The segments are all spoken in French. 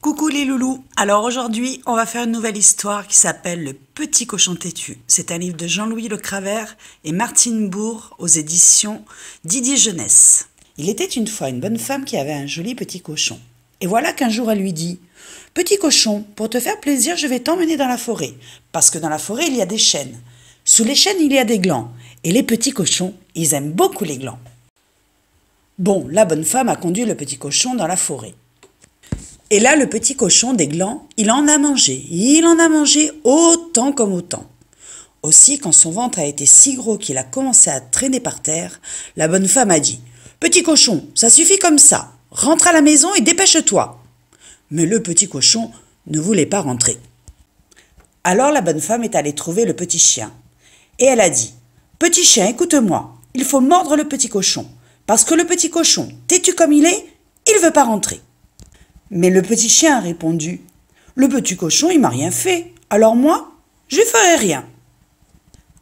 Coucou les loulous Alors aujourd'hui, on va faire une nouvelle histoire qui s'appelle Le Petit Cochon Têtu. C'est un livre de Jean-Louis Le Craver et Martine Bourg aux éditions Didier Jeunesse. Il était une fois une bonne femme qui avait un joli petit cochon. Et voilà qu'un jour elle lui dit Petit cochon, pour te faire plaisir, je vais t'emmener dans la forêt, parce que dans la forêt il y a des chênes. Sous les chênes il y a des glands, et les petits cochons, ils aiment beaucoup les glands. Bon, la bonne femme a conduit le petit cochon dans la forêt. Et là, le petit cochon des glands, il en a mangé, il en a mangé autant comme autant. Aussi, quand son ventre a été si gros qu'il a commencé à traîner par terre, la bonne femme a dit Petit cochon, ça suffit comme ça, rentre à la maison et dépêche-toi. Mais le petit cochon ne voulait pas rentrer. Alors la bonne femme est allée trouver le petit chien. Et elle a dit Petit chien, écoute-moi, il faut mordre le petit cochon, parce que le petit cochon, têtu comme il est, il ne veut pas rentrer. Mais le petit chien a répondu Le petit cochon, il m'a rien fait. Alors moi, je ferai rien.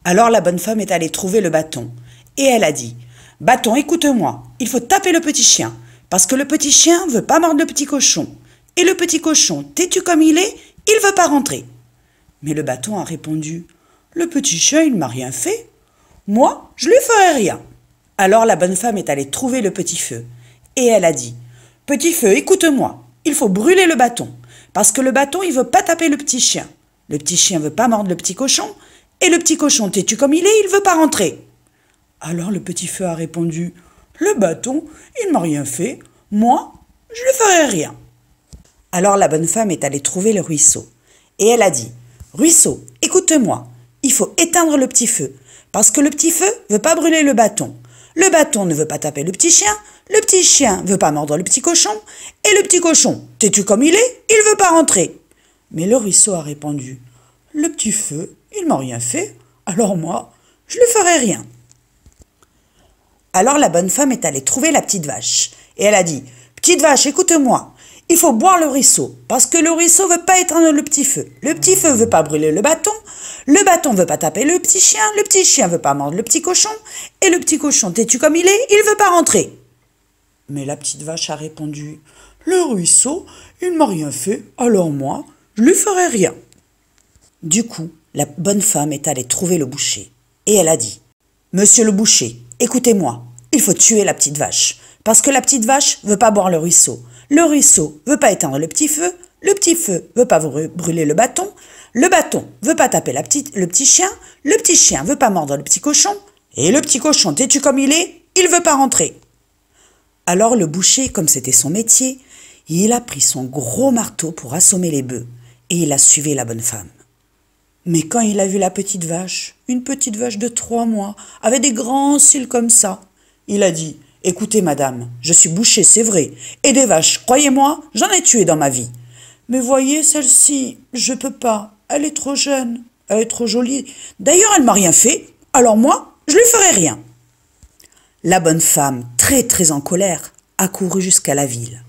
Alors la bonne femme est allée trouver le bâton. Et elle a dit Bâton, écoute-moi, il faut taper le petit chien. Parce que le petit chien veut pas mordre le petit cochon. Et le petit cochon, têtu comme il est, il veut pas rentrer. Mais le bâton a répondu Le petit chien, il m'a rien fait. Moi, je lui ferai rien. Alors la bonne femme est allée trouver le petit feu. Et elle a dit Petit feu, écoute-moi, il faut brûler le bâton. Parce que le bâton, il veut pas taper le petit chien. Le petit chien veut pas mordre le petit cochon. Et le petit cochon, têtu comme il est, il veut pas rentrer. Alors le petit feu a répondu Le bâton, il m'a rien fait. Moi, je ne ferai rien. Alors la bonne femme est allée trouver le ruisseau. Et elle a dit Ruisseau, écoute-moi. Il faut éteindre le petit feu. Parce que le petit feu veut pas brûler le bâton. Le bâton ne veut pas taper le petit chien, le petit chien veut pas mordre le petit cochon, et le petit cochon, têtu comme il est, il veut pas rentrer. Mais le ruisseau a répondu Le petit feu, il m'a rien fait, alors moi, je ne ferai rien. Alors la bonne femme est allée trouver la petite vache, et elle a dit Petite vache, écoute-moi, il faut boire le ruisseau, parce que le ruisseau veut pas éteindre le petit feu. Le petit feu veut pas brûler le bâton, le bâton veut pas taper le petit chien, le petit chien veut pas mordre le petit cochon, et le petit cochon, têtu comme il est, il veut pas rentrer. Mais la petite vache a répondu Le ruisseau, il ne m'a rien fait, alors moi, je lui ferai rien. Du coup, la bonne femme est allée trouver le boucher, et elle a dit Monsieur le boucher, écoutez-moi, il faut tuer la petite vache. Parce que la petite vache veut pas boire le ruisseau. Le ruisseau veut pas éteindre le petit feu. Le petit feu veut pas brûler le bâton. Le bâton veut pas taper la petite, le petit chien. Le petit chien veut pas mordre le petit cochon. Et le petit cochon, têtu comme il est, il veut pas rentrer. Alors le boucher, comme c'était son métier, il a pris son gros marteau pour assommer les bœufs et il a suivi la bonne femme. Mais quand il a vu la petite vache, une petite vache de trois mois, avec des grands cils comme ça, il a dit Écoutez, madame, je suis bouchée, c'est vrai, et des vaches, croyez-moi, j'en ai tué dans ma vie. Mais voyez, celle-ci, je peux pas, elle est trop jeune, elle est trop jolie. D'ailleurs, elle m'a rien fait, alors moi, je lui ferai rien. La bonne femme, très très en colère, a couru jusqu'à la ville.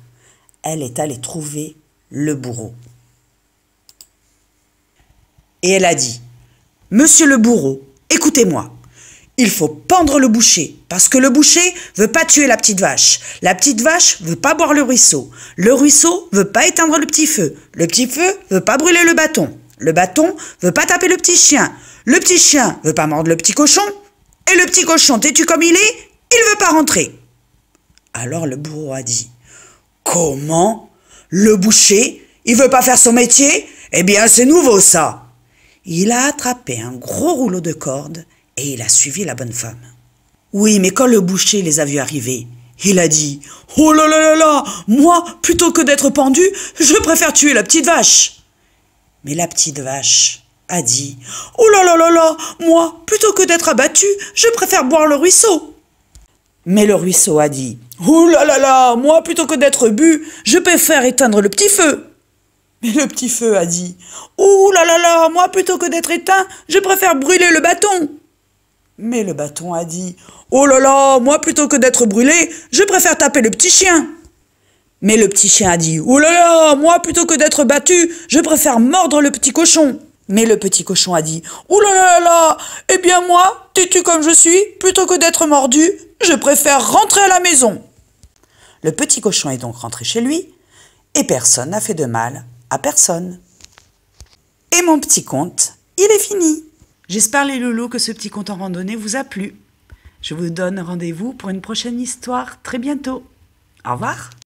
Elle est allée trouver le bourreau. Et elle a dit Monsieur le bourreau, écoutez-moi il faut pendre le boucher, parce que le boucher veut pas tuer la petite vache. La petite vache veut pas boire le ruisseau. Le ruisseau veut pas éteindre le petit feu. Le petit feu veut pas brûler le bâton. Le bâton veut pas taper le petit chien. Le petit chien veut pas mordre le petit cochon. Et le petit cochon, têtu comme il est, il veut pas rentrer. Alors le bourreau a dit Comment Le boucher, il veut pas faire son métier Eh bien, c'est nouveau ça. Il a attrapé un gros rouleau de corde et il a suivi la bonne femme. Oui, mais quand le boucher les a vus arriver, il a dit Oh là là là là Moi, plutôt que d'être pendu, je préfère tuer la petite vache Mais la petite vache a dit Oh là là là là Moi, plutôt que d'être abattu, je préfère boire le ruisseau Mais le ruisseau a dit Oh là là là Moi, plutôt que d'être bu, je préfère éteindre le petit feu mais le petit feu a dit Oh là là là, moi plutôt que d'être éteint, je préfère brûler le bâton. Mais le bâton a dit Oh là là, moi plutôt que d'être brûlé, je préfère taper le petit chien. Mais le petit chien a dit Oh là là, moi plutôt que d'être battu, je préfère mordre le petit cochon. Mais le petit cochon a dit Oh là là là eh bien moi, têtu comme je suis, plutôt que d'être mordu, je préfère rentrer à la maison. Le petit cochon est donc rentré chez lui, et personne n'a fait de mal à personne. Et mon petit conte, il est fini. J'espère les loulous que ce petit conte en randonnée vous a plu. Je vous donne rendez-vous pour une prochaine histoire très bientôt. Au revoir